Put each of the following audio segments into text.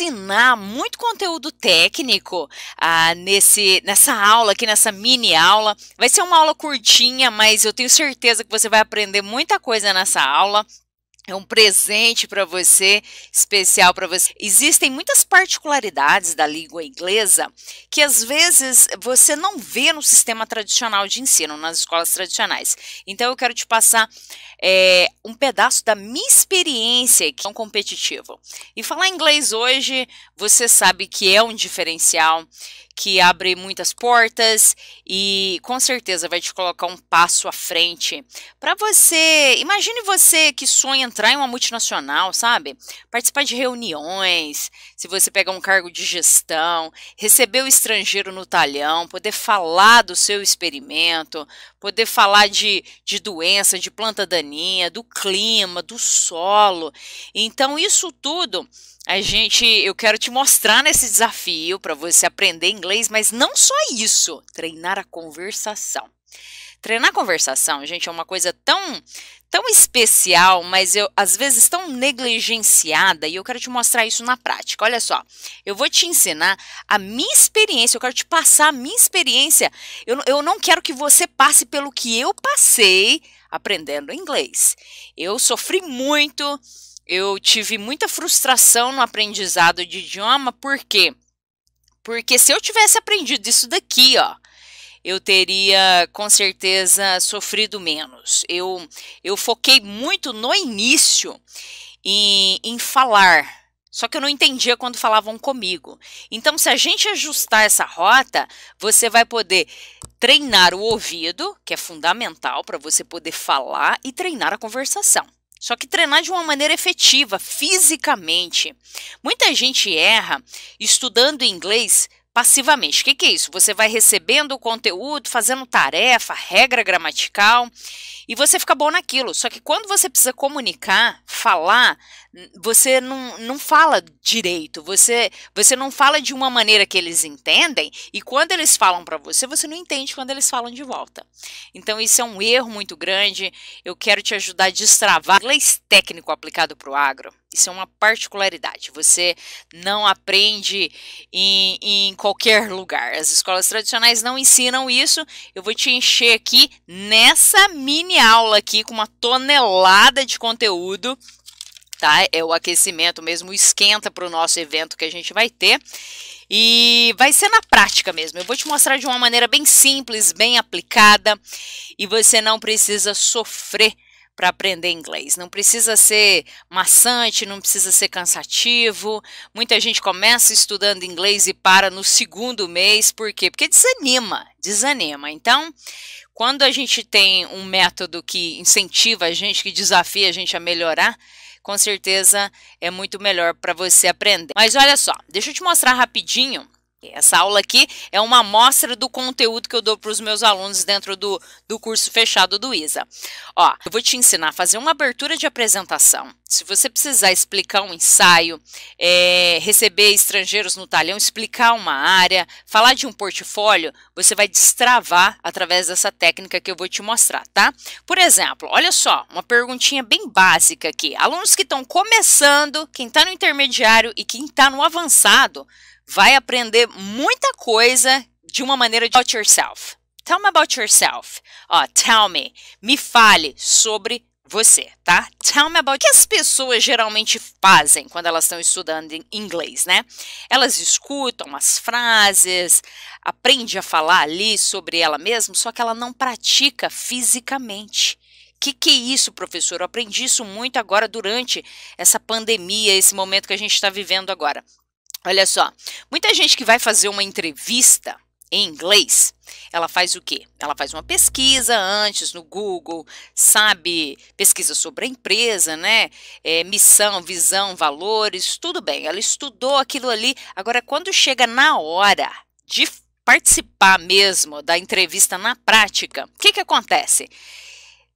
ensinar muito conteúdo técnico ah, nesse, nessa aula aqui, nessa mini aula. Vai ser uma aula curtinha, mas eu tenho certeza que você vai aprender muita coisa nessa aula é um presente para você, especial para você. Existem muitas particularidades da língua inglesa que às vezes você não vê no sistema tradicional de ensino, nas escolas tradicionais. Então eu quero te passar é, um pedaço da minha experiência que é um competitivo. E falar inglês hoje, você sabe que é um diferencial, que abre muitas portas e com certeza vai te colocar um passo à frente. Para você, imagine você que sonha entrar em uma multinacional, sabe? Participar de reuniões, se você pegar um cargo de gestão, receber o estrangeiro no talhão, poder falar do seu experimento, poder falar de, de doença, de planta daninha, do clima, do solo. Então, isso tudo a gente, eu quero te mostrar nesse desafio para você aprender inglês, mas não só isso, treinar a conversação. Treinar a conversação, gente, é uma coisa tão tão especial, mas eu às vezes tão negligenciada e eu quero te mostrar isso na prática. Olha só, eu vou te ensinar a minha experiência, eu quero te passar a minha experiência. Eu, eu não quero que você passe pelo que eu passei aprendendo inglês. Eu sofri muito, eu tive muita frustração no aprendizado de idioma, por quê? Porque se eu tivesse aprendido isso daqui, ó, eu teria com certeza sofrido menos. Eu, eu foquei muito no início em, em falar, só que eu não entendia quando falavam comigo. Então, se a gente ajustar essa rota, você vai poder treinar o ouvido, que é fundamental para você poder falar, e treinar a conversação. Só que treinar de uma maneira efetiva, fisicamente. Muita gente erra estudando inglês passivamente. O que, que é isso? Você vai recebendo o conteúdo, fazendo tarefa, regra gramatical e você fica bom naquilo. Só que quando você precisa comunicar, falar, você não, não fala direito, você, você não fala de uma maneira que eles entendem, e quando eles falam para você, você não entende quando eles falam de volta. Então, isso é um erro muito grande. Eu quero te ajudar a destravar inglês técnico aplicado para o agro. Isso é uma particularidade. Você não aprende em, em qualquer lugar. As escolas tradicionais não ensinam isso. Eu vou te encher aqui nessa mini aula aqui com uma tonelada de conteúdo tá? É o aquecimento mesmo, esquenta para o nosso evento que a gente vai ter. E vai ser na prática mesmo. Eu vou te mostrar de uma maneira bem simples, bem aplicada, e você não precisa sofrer para aprender inglês. Não precisa ser maçante, não precisa ser cansativo. Muita gente começa estudando inglês e para no segundo mês, por quê? Porque desanima, desanima. Então, quando a gente tem um método que incentiva a gente, que desafia a gente a melhorar, com certeza é muito melhor para você aprender. Mas olha só, deixa eu te mostrar rapidinho essa aula aqui é uma amostra do conteúdo que eu dou para os meus alunos dentro do, do curso fechado do ISA. Ó, eu vou te ensinar a fazer uma abertura de apresentação. Se você precisar explicar um ensaio, é, receber estrangeiros no talhão, explicar uma área, falar de um portfólio, você vai destravar através dessa técnica que eu vou te mostrar, tá? Por exemplo, olha só, uma perguntinha bem básica aqui. Alunos que estão começando, quem está no intermediário e quem está no avançado, vai aprender muita coisa de uma maneira de about yourself. Tell me about yourself. Oh, tell me, me fale sobre você, tá? Tell me about o que as pessoas geralmente fazem quando elas estão estudando inglês, né? Elas escutam as frases, aprende a falar ali sobre ela mesma, só que ela não pratica fisicamente. O que, que é isso, professor? Eu aprendi isso muito agora durante essa pandemia, esse momento que a gente está vivendo agora. Olha só, muita gente que vai fazer uma entrevista em inglês, ela faz o quê? Ela faz uma pesquisa antes no Google, sabe, pesquisa sobre a empresa, né? É, missão, visão, valores, tudo bem. Ela estudou aquilo ali. Agora, quando chega na hora de participar mesmo da entrevista na prática, o que, que acontece?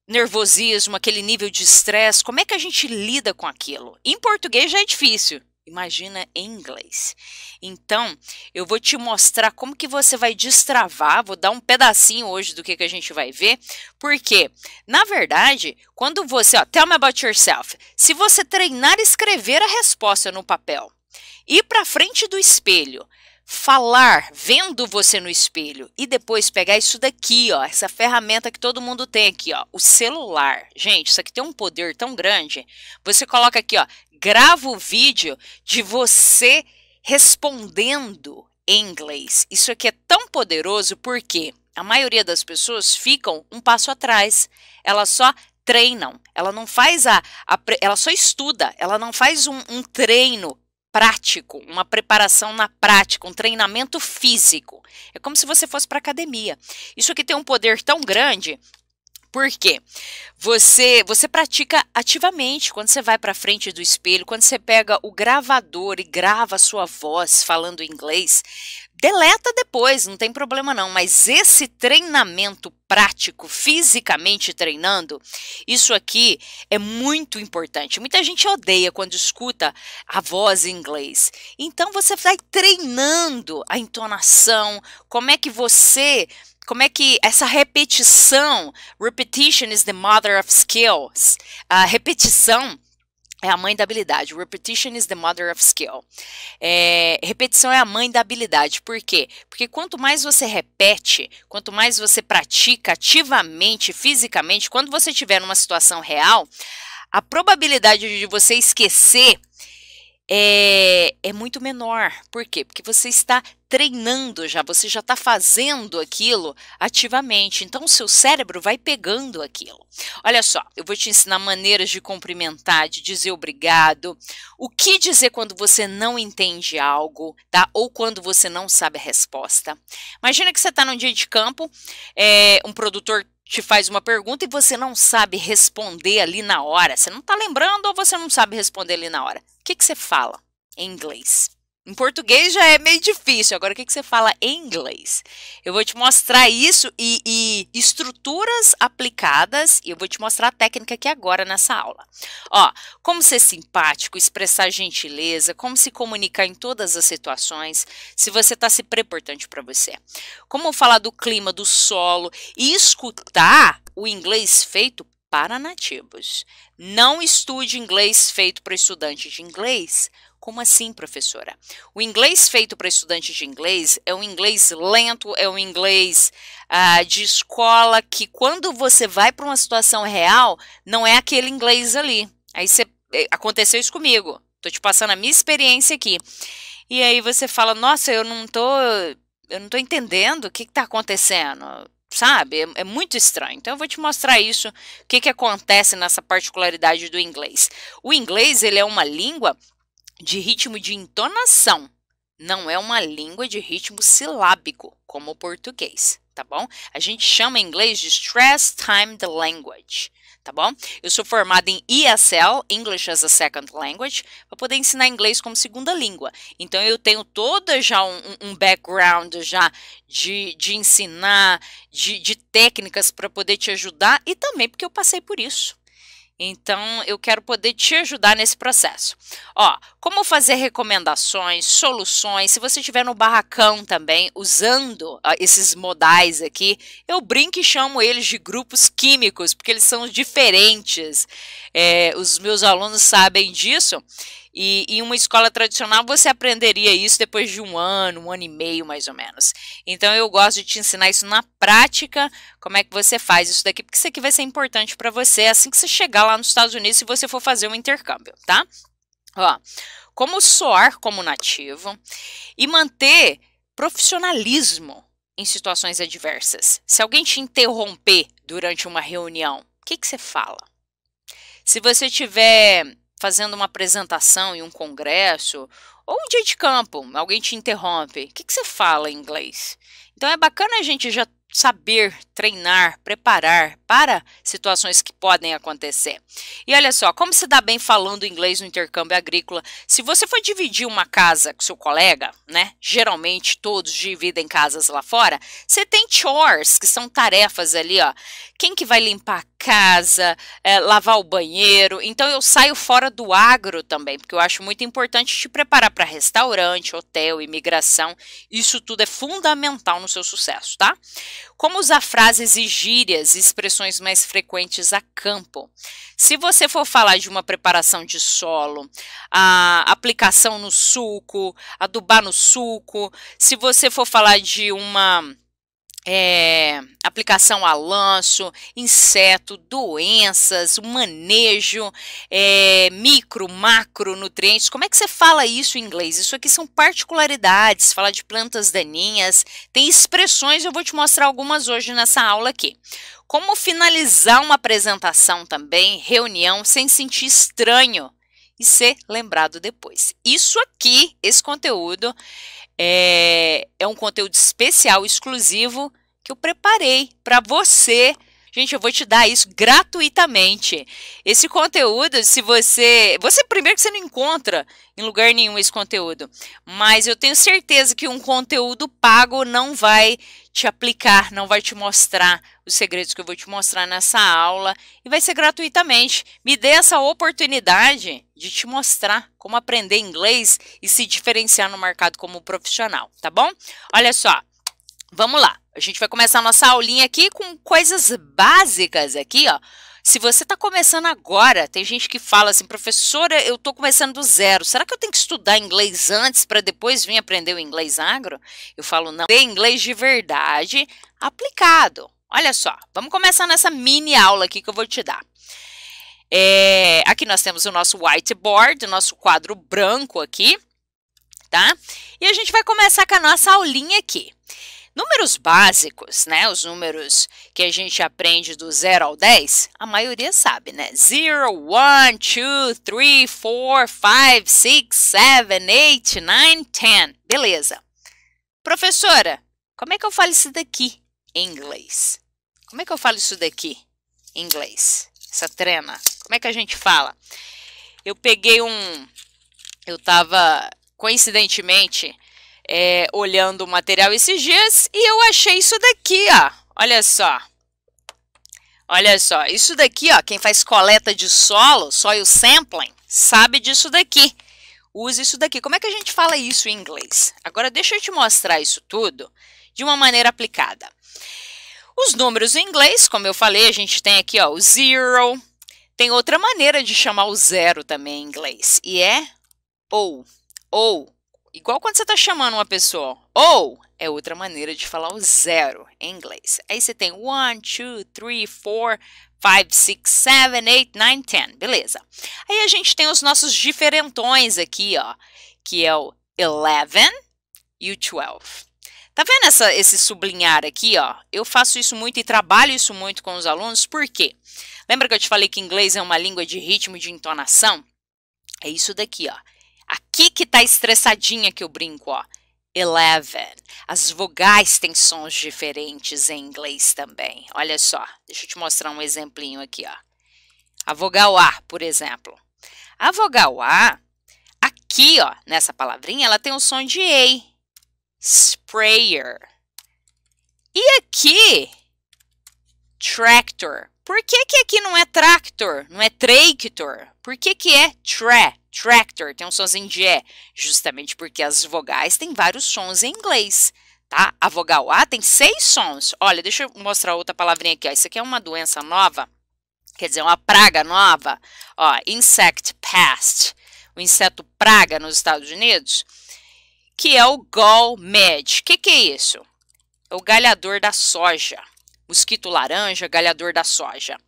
Nervosismo, aquele nível de estresse, como é que a gente lida com aquilo? Em português já é difícil, Imagina em inglês. Então, eu vou te mostrar como que você vai destravar, vou dar um pedacinho hoje do que, que a gente vai ver, porque, na verdade, quando você, ó, tell me about yourself, se você treinar escrever a resposta no papel, ir para frente do espelho, falar vendo você no espelho e depois pegar isso daqui, ó, essa ferramenta que todo mundo tem aqui, ó, o celular. Gente, isso aqui tem um poder tão grande. Você coloca aqui, ó, grava o vídeo de você respondendo em inglês. Isso aqui é tão poderoso porque a maioria das pessoas ficam um passo atrás. Elas só treinam, ela não faz a, a ela só estuda, ela não faz um, um treino prático, uma preparação na prática, um treinamento físico. É como se você fosse para academia. Isso aqui tem um poder tão grande por quê? Você, você pratica ativamente quando você vai para frente do espelho, quando você pega o gravador e grava a sua voz falando inglês. Deleta depois, não tem problema não, mas esse treinamento prático, fisicamente treinando, isso aqui é muito importante. Muita gente odeia quando escuta a voz em inglês. Então você vai treinando a entonação, como é que você como é que essa repetição, repetition is the mother of skills, a repetição é a mãe da habilidade. Repetition is the mother of skill. É, repetição é a mãe da habilidade. Por quê? Porque quanto mais você repete, quanto mais você pratica ativamente, fisicamente, quando você estiver numa situação real, a probabilidade de você esquecer é, é muito menor. Por quê? Porque você está treinando já, você já está fazendo aquilo ativamente. Então, o seu cérebro vai pegando aquilo. Olha só, eu vou te ensinar maneiras de cumprimentar, de dizer obrigado, o que dizer quando você não entende algo, tá? Ou quando você não sabe a resposta. Imagina que você está num dia de campo, é, um produtor te faz uma pergunta e você não sabe responder ali na hora, você não está lembrando ou você não sabe responder ali na hora, o que, que você fala em inglês? Em português já é meio difícil. Agora, o que, que você fala em inglês? Eu vou te mostrar isso e, e, estruturas aplicadas. E eu vou te mostrar a técnica aqui agora nessa aula. Ó, como ser simpático, expressar gentileza, como se comunicar em todas as situações, se você está se prepotente para você. Como falar do clima, do solo e escutar o inglês feito para nativos. Não estude inglês feito para estudante de inglês como assim, professora? O inglês feito para estudantes de inglês é um inglês lento, é um inglês ah, de escola que, quando você vai para uma situação real, não é aquele inglês ali. Aí você, é, aconteceu isso comigo. Tô te passando a minha experiência aqui. E aí você fala, nossa, eu não tô, eu não tô entendendo o que está acontecendo, sabe? É, é, muito estranho. Então eu vou te mostrar isso, o que que acontece nessa particularidade do inglês. O inglês ele é uma língua de ritmo de entonação. Não é uma língua de ritmo silábico, como o português, tá bom? A gente chama em inglês de Stress Timed Language, tá bom? Eu sou formada em ESL, English as a Second Language, para poder ensinar inglês como segunda língua. Então, eu tenho toda já um, um background já de, de ensinar, de, de técnicas para poder te ajudar e também porque eu passei por isso então, eu quero poder te ajudar nesse processo. Ó, como fazer recomendações, soluções. Se você estiver no barracão também, usando ó, esses modais aqui, eu brinco e chamo eles de grupos químicos, porque eles são diferentes. É, os meus alunos sabem disso. E em uma escola tradicional você aprenderia isso depois de um ano, um ano e meio mais ou menos. Então eu gosto de te ensinar isso na prática, como é que você faz isso daqui, porque isso aqui vai ser importante para você assim que você chegar lá nos Estados Unidos e você for fazer um intercâmbio, tá? Ó, como soar como nativo e manter profissionalismo em situações adversas. Se alguém te interromper durante uma reunião, o que, que você fala? Se você tiver fazendo uma apresentação em um congresso, ou um dia de campo, alguém te interrompe, o que, que você fala em inglês? Então é bacana a gente já saber, treinar, preparar para situações que podem acontecer. E olha só, como se dá bem falando inglês no intercâmbio agrícola? Se você for dividir uma casa com seu colega, né? Geralmente todos dividem casas lá fora. Você tem chores, que são tarefas ali, ó. Quem que vai limpar a casa, é, lavar o banheiro? Então eu saio fora do agro também, porque eu acho muito importante te preparar para restaurante, hotel, imigração. Isso tudo é fundamental no seu sucesso, tá? Como usar frases e gírias, expressões mais frequentes a campo? Se você for falar de uma preparação de solo, a aplicação no suco, adubar no suco, se você for falar de uma é, aplicação a lanço, inseto, doenças, manejo, é, micro, macro, nutrientes. Como é que você fala isso em inglês? Isso aqui são particularidades, falar de plantas daninhas, tem expressões, eu vou te mostrar algumas hoje nessa aula aqui. Como finalizar uma apresentação também, reunião, sem sentir estranho e ser lembrado depois. Isso aqui, esse conteúdo, é, é um conteúdo especial, exclusivo, que eu preparei para você Gente, eu vou te dar isso gratuitamente. Esse conteúdo, se você. Você, primeiro que você não encontra em lugar nenhum esse conteúdo. Mas eu tenho certeza que um conteúdo pago não vai te aplicar, não vai te mostrar os segredos que eu vou te mostrar nessa aula e vai ser gratuitamente. Me dê essa oportunidade de te mostrar como aprender inglês e se diferenciar no mercado como profissional, tá bom? Olha só, Vamos lá. A gente vai começar a nossa aulinha aqui com coisas básicas aqui, ó. Se você está começando agora, tem gente que fala assim, professora, eu estou começando do zero. Será que eu tenho que estudar inglês antes para depois vir aprender o inglês agro? Eu falo, não, tem inglês de verdade aplicado. Olha só, vamos começar nessa mini aula aqui que eu vou te dar. É, aqui nós temos o nosso whiteboard, o nosso quadro branco aqui, tá? E a gente vai começar com a nossa aulinha aqui. Números básicos, né? Os números que a gente aprende do 0 ao 10, a maioria sabe, né? 0, 1, 2, 3, 4, 5, 6, 7, 8, 9, 10. Beleza. Professora, como é que eu falo isso daqui em inglês? Como é que eu falo isso daqui em inglês? Essa trena. Como é que a gente fala? Eu peguei um. Eu tava coincidentemente é, olhando o material esses dias e eu achei isso daqui, ó. Olha só. Olha só, isso daqui, ó, quem faz coleta de solo, só o sampling, sabe disso daqui. Usa isso daqui. Como é que a gente fala isso em inglês? Agora deixa eu te mostrar isso tudo de uma maneira aplicada. Os números em inglês, como eu falei, a gente tem aqui ó, o zero. Tem outra maneira de chamar o zero também em inglês, e é ou. Ou Igual quando você está chamando uma pessoa. Ou é outra maneira de falar o zero em inglês. Aí você tem 1, 2, 3, 4, 5, 6, 7, 8, 9, 10. Beleza. Aí a gente tem os nossos diferentões aqui, ó. Que é o 11 e o 12. Tá vendo essa, esse sublinhar aqui, ó? Eu faço isso muito e trabalho isso muito com os alunos, por quê? Lembra que eu te falei que inglês é uma língua de ritmo e de entonação? É isso daqui, ó. Aqui que tá estressadinha que eu brinco, ó. Eleven. As vogais têm sons diferentes em inglês também. Olha só, deixa eu te mostrar um exemplinho aqui, ó. A vogal A, por exemplo. A vogal A, aqui, ó, nessa palavrinha, ela tem o um som de "e". Sprayer. E aqui, tractor. Por que que aqui não é tractor, não é tractor? Por que que é tra? Tractor tem um sonzinho de E, é, justamente porque as vogais têm vários sons em inglês, tá? A vogal A tem seis sons. Olha, deixa eu mostrar outra palavrinha aqui. Ó. Isso aqui é uma doença nova, quer dizer, uma praga nova. Ó, insect pest, o inseto praga nos Estados Unidos, que é o gall med. O que, que é isso? É o galhador da soja mosquito laranja, galhador da soja.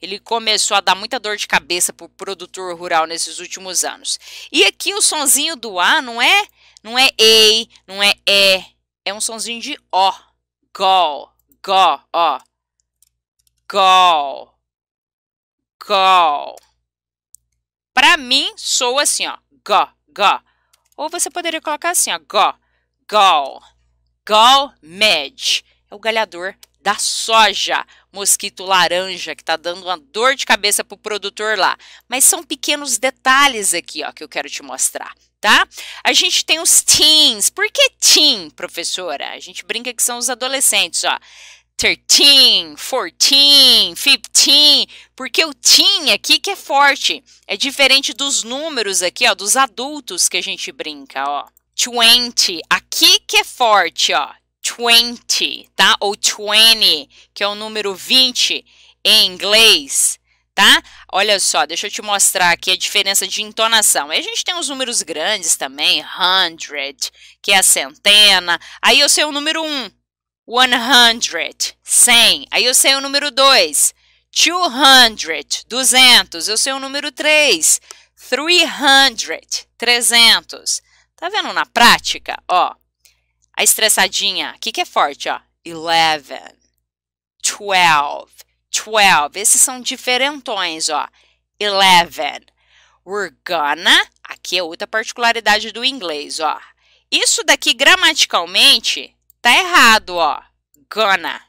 Ele começou a dar muita dor de cabeça para o produtor rural nesses últimos anos. E aqui o sonzinho do A não é, não é ei, não é é, é um sonzinho de ó, gol, gol, ó, gol, gol. Para mim soa assim, ó, go, go. Ou você poderia colocar assim, ó, go, gol, gol med. É o galhador da soja, mosquito laranja, que está dando uma dor de cabeça para o produtor lá. Mas são pequenos detalhes aqui ó, que eu quero te mostrar. Tá? A gente tem os teens. Por que teen, professora? A gente brinca que são os adolescentes, ó. 13, 14, 15, porque o teen aqui que é forte. É diferente dos números aqui, ó, dos adultos que a gente brinca, ó. 20, aqui que é forte, ó. 20, tá? Ou 20, que é o número 20 em inglês, tá? Olha só, deixa eu te mostrar aqui a diferença de entonação. Aí a gente tem os números grandes também, 100, que é a centena. Aí eu sei o número 1, 100, 100. Aí eu sei o número 2, 200, 200. Eu sei o número 3, 300, 300. Tá vendo na prática? Ó, a estressadinha, o que, que é forte? Ó? Eleven, twelve, twelve. Esses são diferentões, ó. Eleven. We're gonna. Aqui é outra particularidade do inglês, ó. Isso daqui gramaticalmente tá errado, ó. Gonna.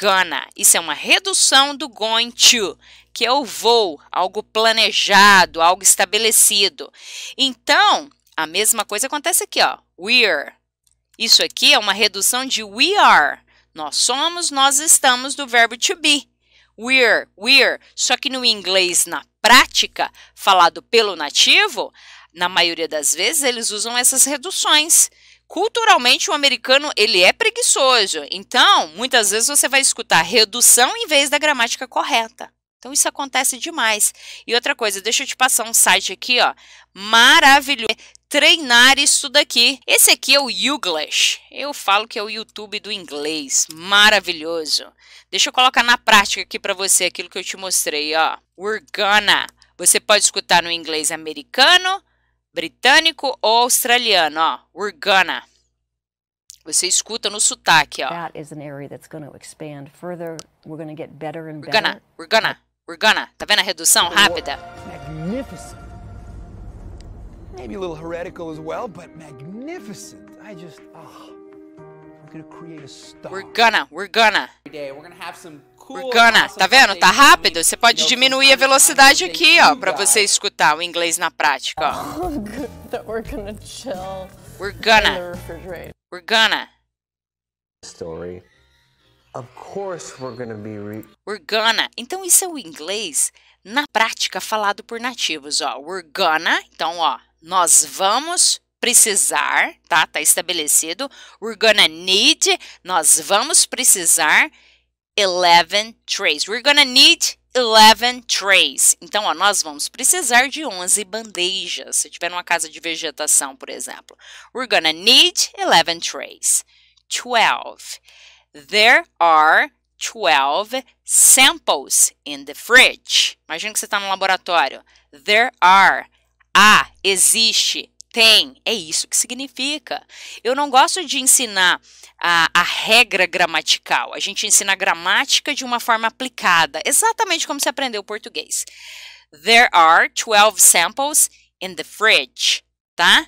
Gonna. Isso é uma redução do going to, que eu é vou, algo planejado, algo estabelecido. Então, a mesma coisa acontece aqui, ó. We're isso aqui é uma redução de we are. Nós somos, nós estamos do verbo to be. We're, we're. Só que no inglês, na prática, falado pelo nativo, na maioria das vezes eles usam essas reduções. Culturalmente, o americano ele é preguiçoso. Então, muitas vezes você vai escutar redução em vez da gramática correta. Então isso acontece demais. E outra coisa, deixa eu te passar um site aqui, ó, maravilhoso treinar isso daqui. Esse aqui é o YouGlish. Eu falo que é o YouTube do inglês. Maravilhoso. Deixa eu colocar na prática aqui para você aquilo que eu te mostrei, ó. We're gonna. Você pode escutar no inglês americano, britânico ou australiano, ó. We're gonna. Você escuta no sotaque, ó. That is an area that's going to expand further. We're going to get better and better. We're gonna. We're gonna. Organa, Tá vendo a redução rápida? Magnificent. Maybe a little heretical as well, but magnificent. I just, oh, We're gonna, we're gonna. We're gonna. Tá vendo? Tá rápido. Você pode diminuir a velocidade aqui, ó, para você escutar o inglês na prática, ó. We're gonna We're gonna. Of course we're gonna be We're gonna. Então isso é o inglês na prática falado por nativos, ó. We're gonna. Então, ó, nós vamos precisar, tá? Tá estabelecido. We're gonna need. Nós vamos precisar 11 trays. We're gonna need 11 trays. Então, ó, nós vamos precisar de 11 bandejas. Se tiver uma casa de vegetação, por exemplo. We're gonna need 11 trays. 12. There are 12 samples in the fridge. Imagina que você está no laboratório. There are. Há, ah, existe, tem. É isso que significa. Eu não gosto de ensinar a, a, regra gramatical. A gente ensina a gramática de uma forma aplicada, exatamente como se aprendeu o português. There are 12 samples in the fridge, tá?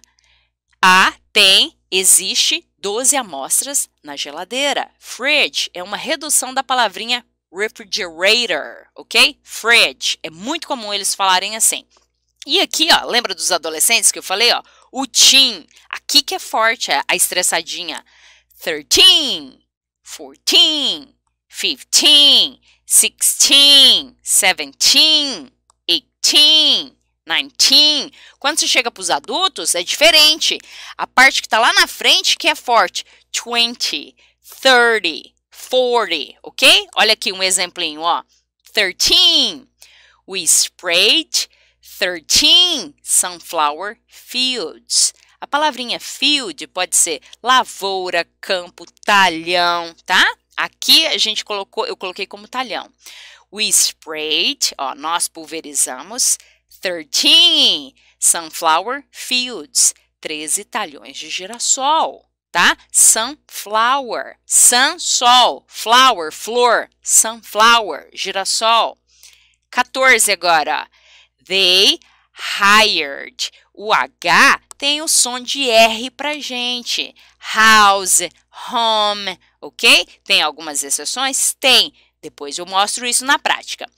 Há, ah, tem, existe, 12 amostras na geladeira. Fridge é uma redução da palavrinha refrigerator, ok? Fridge. É muito comum eles falarem assim. E aqui, ó, lembra dos adolescentes que eu falei, ó? O teen. Aqui que é forte é a estressadinha. 13, 14, 15, 16, 17, 18, 19. Quando você chega para os adultos, é diferente. A parte que está lá na frente que é forte. 20, 30, 40, ok? Olha aqui um exemplinho, ó. 13. We sprayed 13 sunflower fields. A palavrinha field pode ser lavoura, campo, talhão, tá? Aqui a gente colocou, eu coloquei como talhão. We sprayed, ó, nós pulverizamos 13 sunflower fields, 13 talhões de girassol, tá? Sunflower, sun, sol, flower, flor, sunflower, girassol. 14 agora. They hired. O H tem o som de R pra gente. House, home, ok? Tem algumas exceções? Tem. Depois eu mostro isso na prática.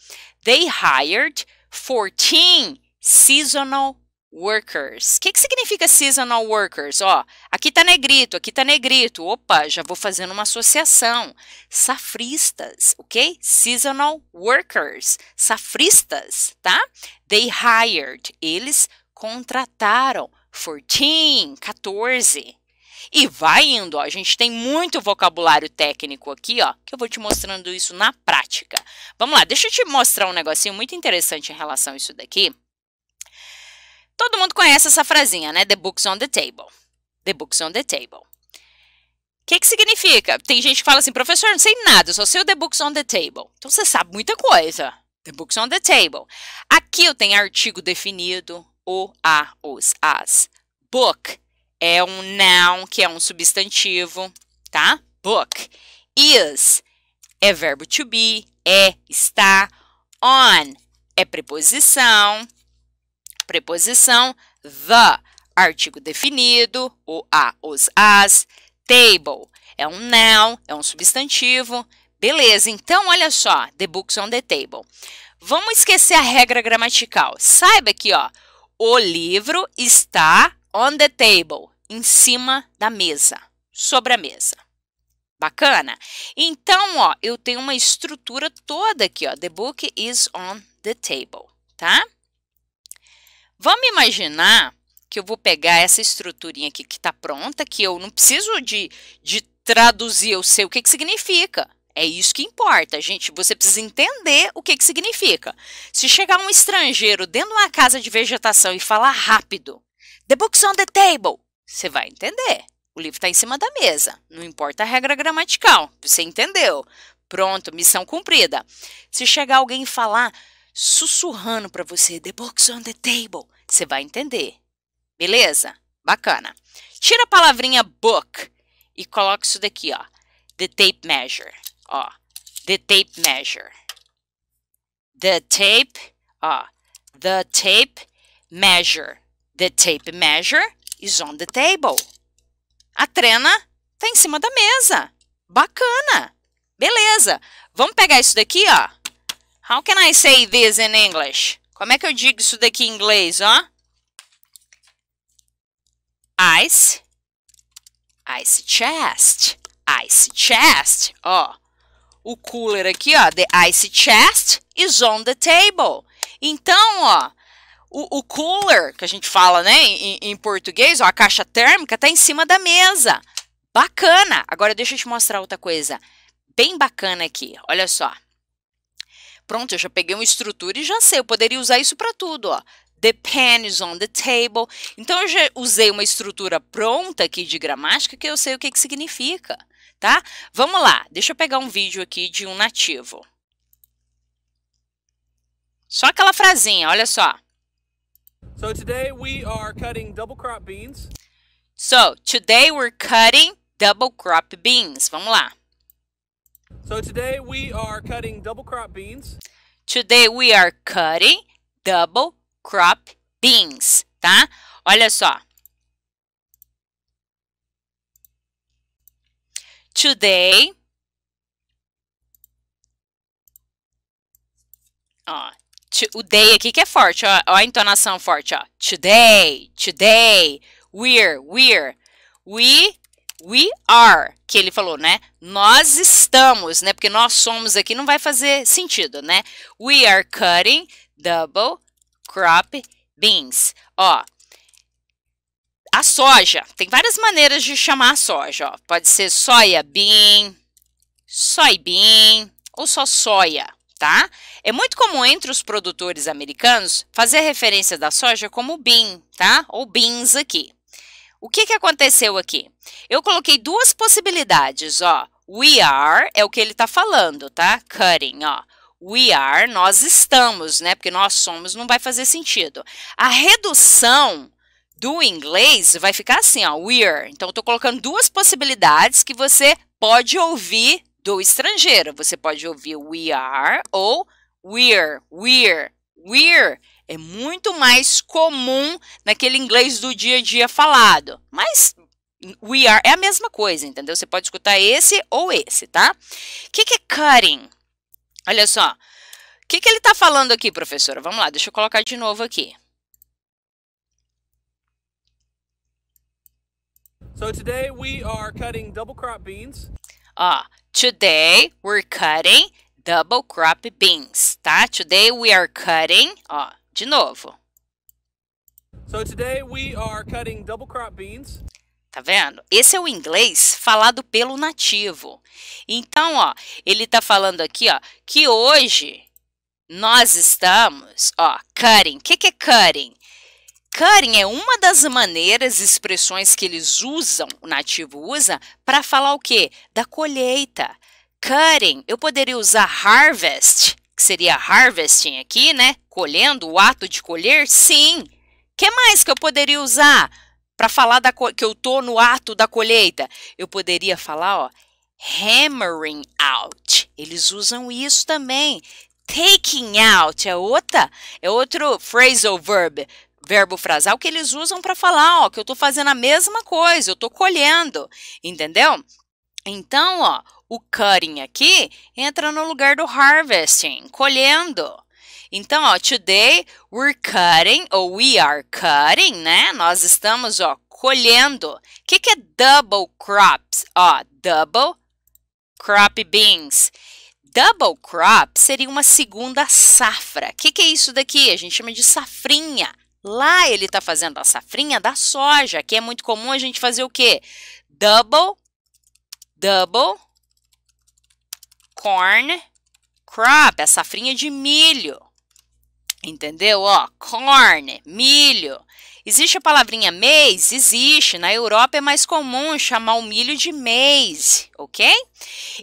They hired 14 seasonal workers. O que, que significa seasonal workers? Ó, aqui tá negrito, aqui tá negrito. Opa, já vou fazendo uma associação. Safristas, ok? Seasonal workers, safristas, tá? They hired, eles contrataram. 14, 14, e vai indo, ó. A gente tem muito vocabulário técnico aqui, ó, que eu vou te mostrando isso na prática. Vamos lá, deixa eu te mostrar um negocinho muito interessante em relação a isso daqui. Todo mundo conhece essa frasinha, né? The book's on the table. The book's on the table. O que, que significa? Tem gente que fala assim, professor, não sei nada, só sei o The Books on the Table. Então você sabe muita coisa. The Books on the Table. Aqui eu tenho artigo definido, o, a, os, as. Book é um noun, que é um substantivo, tá? Book. Is é verbo to be, é, está. On é preposição. Preposição the, artigo definido, o a, os, as. Table é um noun, é um substantivo. Beleza, então olha só, the books on the table. Vamos esquecer a regra gramatical. Saiba que, ó, o livro está On the table, em cima da mesa, sobre a mesa. Bacana? Então, ó, eu tenho uma estrutura toda aqui, ó. The book is on the table, tá? Vamos imaginar que eu vou pegar essa estruturinha aqui que está pronta, que eu não preciso de, de traduzir, eu sei o que, que significa. É isso que importa, gente. Você precisa entender o que, que significa. Se chegar um estrangeiro dentro de uma casa de vegetação e falar rápido, The book's on the table. Você vai entender. O livro está em cima da mesa. Não importa a regra gramatical. Você entendeu. Pronto, missão cumprida. Se chegar alguém e falar sussurrando para você, The book's on the table, você vai entender. Beleza? Bacana. Tira a palavrinha book e coloca isso daqui, ó. The tape measure. Ó. The tape measure. The tape, ó. The tape measure. The tape measure is on the table. A trena está em cima da mesa. Bacana. Beleza. Vamos pegar isso daqui, ó. How can I say this in English? Como é que eu digo isso daqui em inglês, ó? Ice. Ice chest. Ice chest. Ó. O cooler aqui, ó. The ice chest is on the table. Então, ó o, o cooler, que a gente fala né, em, em português, ó, a caixa térmica, está em cima da mesa. Bacana! Agora deixa eu te mostrar outra coisa bem bacana aqui. Olha só. Pronto, eu já peguei uma estrutura e já sei. Eu poderia usar isso para tudo, ó. The pen is on the table. Então, eu já usei uma estrutura pronta aqui de gramática que eu sei o que, que significa, tá? Vamos lá. Deixa eu pegar um vídeo aqui de um nativo. Só aquela frasinha, olha só. So today we are cutting double crop beans. So today we're cutting double crop beans. Vamos lá. So today we are cutting double crop beans. Today we are cutting double crop beans, tá? Olha só. Today Ó, o day aqui que é forte, ó, ó a entonação forte, ó. Today, today, we're, we're, we, we are, que ele falou, né? Nós estamos, né? Porque nós somos aqui não vai fazer sentido, né? We are cutting double crop beans. Ó, a soja, tem várias maneiras de chamar a soja, ó. Pode ser soya bean, soybean ou só soia, tá? É muito comum entre os produtores americanos fazer referência da soja como bean, tá? Ou beans aqui. O que, que aconteceu aqui? Eu coloquei duas possibilidades, ó. We are é o que ele está falando, tá? Cutting, ó. We are, nós estamos, né? Porque nós somos não vai fazer sentido. A redução do inglês vai ficar assim, ó, we're. Então, eu estou colocando duas possibilidades que você pode ouvir do estrangeiro. Você pode ouvir we are ou we're, we're, we're. É muito mais comum naquele inglês do dia a dia falado. Mas we are é a mesma coisa, entendeu? Você pode escutar esse ou esse, tá? O que, que é cutting? Olha só. O que, que ele está falando aqui, professora? Vamos lá, deixa eu colocar de novo aqui. So today we are cutting double crop beans. Today we're cutting double crop beans, tá? Today we are cutting, ó, de novo. So today we are cutting double crop beans. Tá vendo? Esse é o inglês falado pelo nativo. Então, ó, ele tá falando aqui, ó, que hoje nós estamos, ó, cutting. O que, que é cutting? Cutting é uma das maneiras, expressões que eles usam, o nativo usa, para falar o quê? Da colheita. Cutting, eu poderia usar harvest, que seria harvesting aqui, né? Colhendo, o ato de colher, sim. que mais que eu poderia usar para falar da que eu tô no ato da colheita? Eu poderia falar, ó, hammering out. Eles usam isso também. Taking out é outra, é outro phrasal verb verbo frasal que eles usam para falar, ó, que eu estou fazendo a mesma coisa, eu estou colhendo, entendeu? Então, ó, o cutting aqui entra no lugar do harvesting, colhendo. Então, ó, today we're cutting, ou we are cutting, né? Nós estamos, ó, colhendo. O que, que é double crops? Ó, double crop beans. Double crop seria uma segunda safra. O que, que é isso daqui? A gente chama de safrinha. Lá ele está fazendo a safrinha da soja, que é muito comum a gente fazer o quê? Double, double, corn, crop, a safrinha de milho. Entendeu? Ó, corn, milho. Existe a palavrinha mês? Existe. Na Europa é mais comum chamar o milho de mês, ok?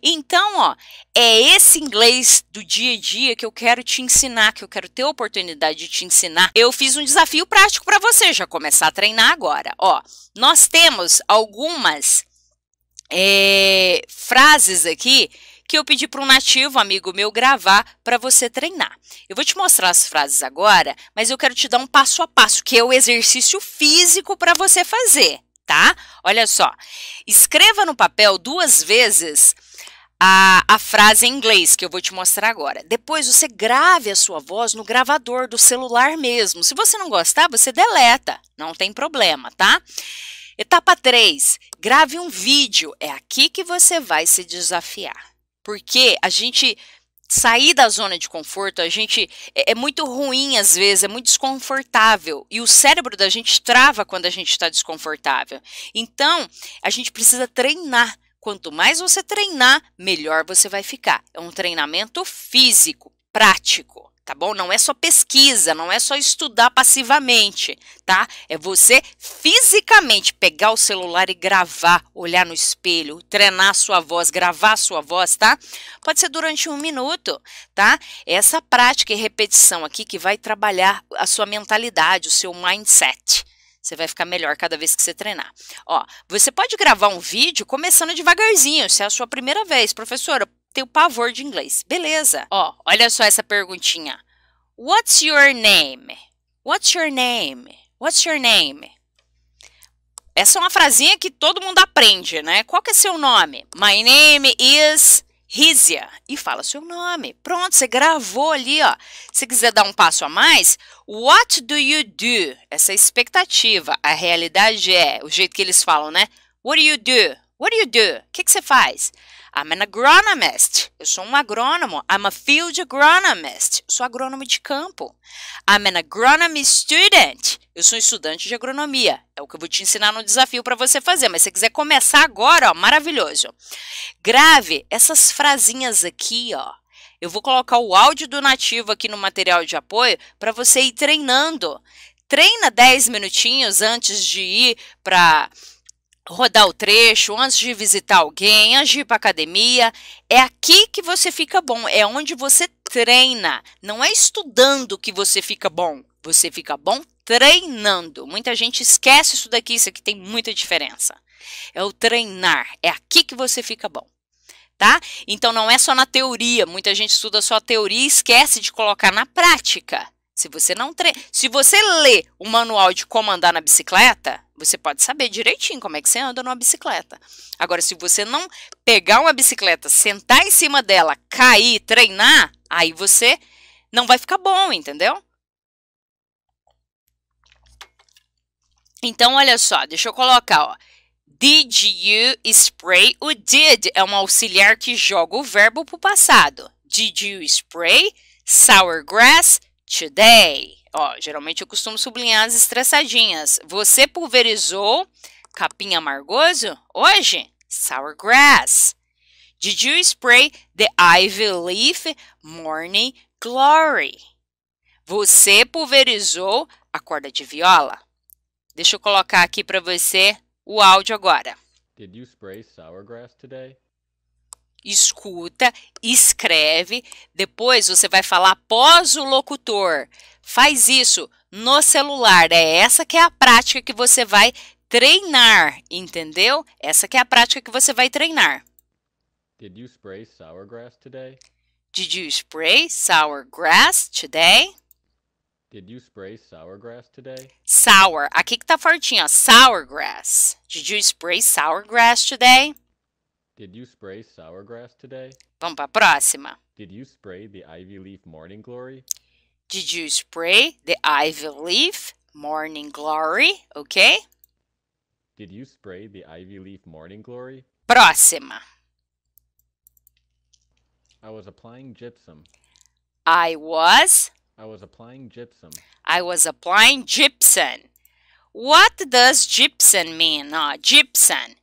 Então, ó, é esse inglês do dia a dia que eu quero te ensinar, que eu quero ter a oportunidade de te ensinar. Eu fiz um desafio prático para você já começar a treinar agora. Ó, nós temos algumas é, frases aqui que eu pedi para um nativo amigo meu gravar para você treinar. Eu vou te mostrar as frases agora, mas eu quero te dar um passo a passo, que é o exercício físico para você fazer, tá? Olha só. Escreva no papel duas vezes a, a, frase em inglês que eu vou te mostrar agora. Depois você grave a sua voz no gravador do celular mesmo. Se você não gostar, você deleta, não tem problema, tá? Etapa 3: grave um vídeo. É aqui que você vai se desafiar. Porque a gente sair da zona de conforto, a gente é, é, muito ruim às vezes, é muito desconfortável e o cérebro da gente trava quando a gente está desconfortável. Então, a gente precisa treinar. Quanto mais você treinar, melhor você vai ficar. É um treinamento físico, prático tá bom? Não é só pesquisa, não é só estudar passivamente, tá? É você fisicamente pegar o celular e gravar, olhar no espelho, treinar a sua voz, gravar a sua voz, tá? Pode ser durante um minuto, tá? Essa prática e repetição aqui que vai trabalhar a sua mentalidade, o seu mindset. Você vai ficar melhor cada vez que você treinar. Ó, você pode gravar um vídeo começando devagarzinho, se é a sua primeira vez. Professora, tenho pavor de inglês. Beleza. Ó, olha só essa perguntinha. What's your name? What's your name? What's your name? Essa é uma frasinha que todo mundo aprende, né? Qual que é seu nome? My name is Rizia. E fala seu nome. Pronto, você gravou ali, ó. Se quiser dar um passo a mais, what do you do? Essa é a expectativa. A realidade é o jeito que eles falam, né? What do you do? What do you do? O que, que você faz? I'm an agronomist. Eu sou um agrônomo. I'm a field agronomist. Eu sou agrônomo de campo. I'm an agronomy student. Eu sou estudante de agronomia. É o que eu vou te ensinar no desafio para você fazer. Mas se quiser começar agora, ó, maravilhoso. Grave essas frasinhas aqui, ó. Eu vou colocar o áudio do nativo aqui no material de apoio para você ir treinando. Treina 10 minutinhos antes de ir para rodar o trecho, antes de visitar alguém, antes de ir para academia, é aqui que você fica bom, é onde você treina. Não é estudando que você fica bom, você fica bom treinando. Muita gente esquece isso daqui, isso aqui tem muita diferença. É o treinar, é aqui que você fica bom. Tá? Então não é só na teoria, muita gente estuda só a teoria e esquece de colocar na prática. Se você não tre... se você lê o manual de como andar na bicicleta, você pode saber direitinho como é que você anda numa bicicleta. Agora, se você não pegar uma bicicleta, sentar em cima dela, cair, treinar, aí você não vai ficar bom, entendeu? Então, olha só, deixa eu colocar, ó. Did you spray? O did é um auxiliar que joga o verbo para o passado. Did you spray sour grass today? Ó, geralmente eu costumo sublinhar as estressadinhas. Você pulverizou capim amargoso hoje? Sour grass? Did you spray the ivy leaf morning glory? Você pulverizou a corda de viola? Deixa eu colocar aqui para você o áudio agora. Did you spray sourgrass today? escuta, escreve, depois você vai falar após o locutor. Faz isso no celular. É essa que é a prática que você vai treinar, entendeu? Essa que é a prática que você vai treinar. Did you spray sour grass today? Did you spray grass today? Did you spray grass today? Sour. Aqui que tá fortinho, ó. grass. Did you spray sour grass today? Did you spray sourgrass today? Vamos para a próxima. Did you spray the ivy leaf morning glory? Did you spray the ivy leaf morning glory? Okay? Did you spray the ivy leaf morning glory? Próxima. I was applying gypsum. I was? I was applying gypsum. I was applying gypsum. What does gypsum mean? Uh, gypsum.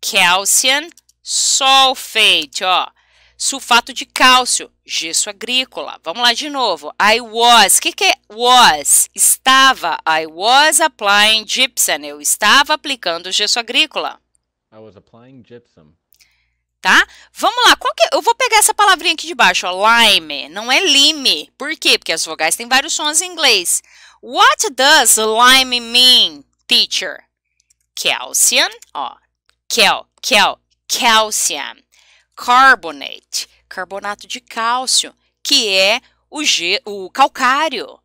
Calcium Sulfate, ó. Sulfato de cálcio, gesso agrícola. Vamos lá de novo. I was. O que, que é was? Estava. I was applying gypsum. Eu estava aplicando gesso agrícola. I was applying gypsum. Tá? Vamos lá. É? Eu vou pegar essa palavrinha aqui de baixo, ó. Lime. Não é lime. Por quê? Porque as vogais têm vários sons em inglês. What does lime mean, teacher? Calcium, ó. Kel, kel calcium carbonate, carbonato de cálcio, que é o, o calcário.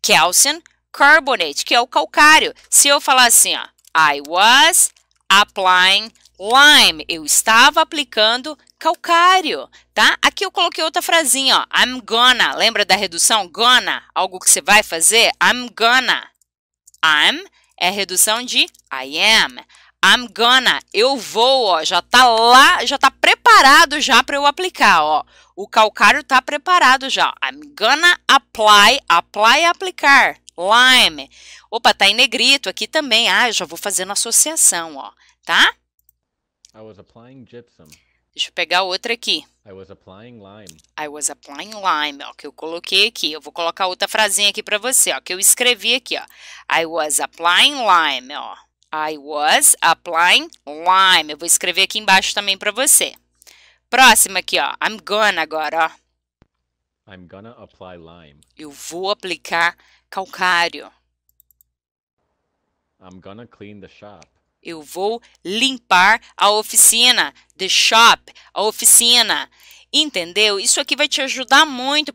Calcium carbonate, que é o calcário. Se eu falar assim, ó, I was applying lime, eu estava aplicando calcário, tá? Aqui eu coloquei outra frasinha, ó, I'm gonna, lembra da redução gonna, algo que você vai fazer? I'm gonna. I'm é redução de I am. I'm gonna, eu vou, ó, já tá lá, já tá preparado já para eu aplicar, ó. O calcário tá preparado já. I'm gonna apply, apply aplicar, lime. Opa, tá em negrito aqui também. Ah, eu já vou fazendo associação, ó, tá? I was applying gypsum. Deixa eu pegar outra aqui. I was applying lime. I was applying lime, ó, que eu coloquei aqui. Eu vou colocar outra frasinha aqui para você, ó, que eu escrevi aqui, ó. I was applying lime, ó. I was applying lime. Eu vou escrever aqui embaixo também para você. Próxima aqui, ó. I'm gonna agora, ó. I'm gonna apply lime. Eu vou aplicar calcário. I'm gonna clean the shop. Eu vou limpar a oficina. The shop, a oficina. Entendeu? Isso aqui vai te ajudar muito